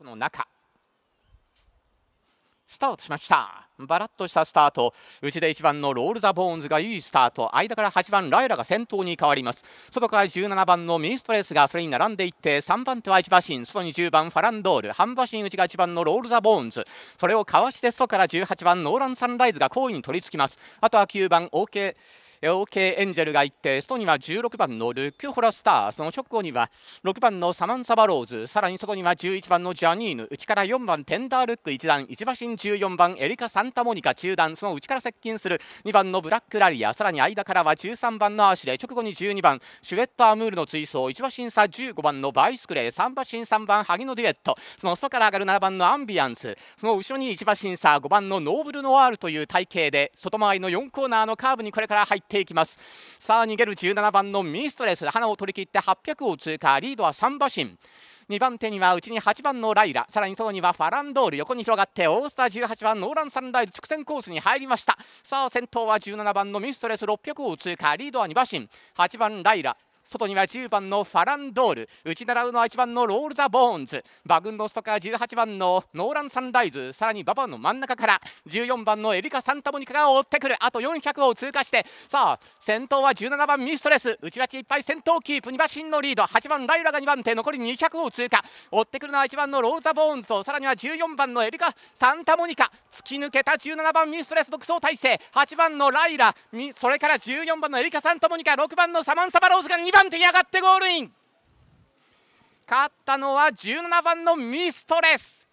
ッの中スタートしましたバラッとしたスタート内で1番のロール・ザ・ボーンズがいいスタート間から8番ライラが先頭に変わります外から17番のミンストレスがそれに並んでいって3番手は1馬身外に10番ファランドール半馬身内が1番のロール・ザ・ボーンズそれをかわして外から18番ノーラン・サンライズが後位に取り付きますあとは9番 OK OK エンジェルが行って、外には16番のルック・ホラスターその直後には6番のサマンサ・バローズさらに外には11番のジャニーヌ内から4番テンダールック1段1馬身14番エリカ・サンタモニカ中段その内から接近する2番のブラック・ラリアさらに間からは13番のアーシレ直後に12番シュエット・アムールの追走1馬身差15番のバイスクレー3馬身3番萩野デュエットその外から上がる7番のアンビアンスその後ろに1馬身差5番のノーブル・ノワールという体型で外回りの4コーナーのカーブにこれから入ってっていきますさあ逃げる17番のミストレス花を取り切って800を通過リードは3馬身2番手には内に8番のライラさらに外にはファランドール横に広がってオースター18番ノーランサンライズ直線コースに入りましたさあ先頭は17番のミストレス600を通過リードは2馬身8番ライラ外には10番のファランドール内習うのは1番のロール・ザ・ボーンズ馬群の外から18番のノーラン・サンライズさらに馬場の真ん中から14番のエリカ・サンタモニカが追ってくるあと400を通過してさあ先頭は17番ミストレス内ラチいっぱい先頭キープ2馬身のリード8番ライラが2番手残り200を通過追ってくるのは1番のロール・ザ・ボーンズとさらには14番のエリカ・サンタモニカ突き抜けた17番ミストレス独走体制8番のライラそれから14番のエリカ・サンタモニカ6番のサマンサ・バローズが2番間点に上がってゴールイン勝ったのは17番のミストレス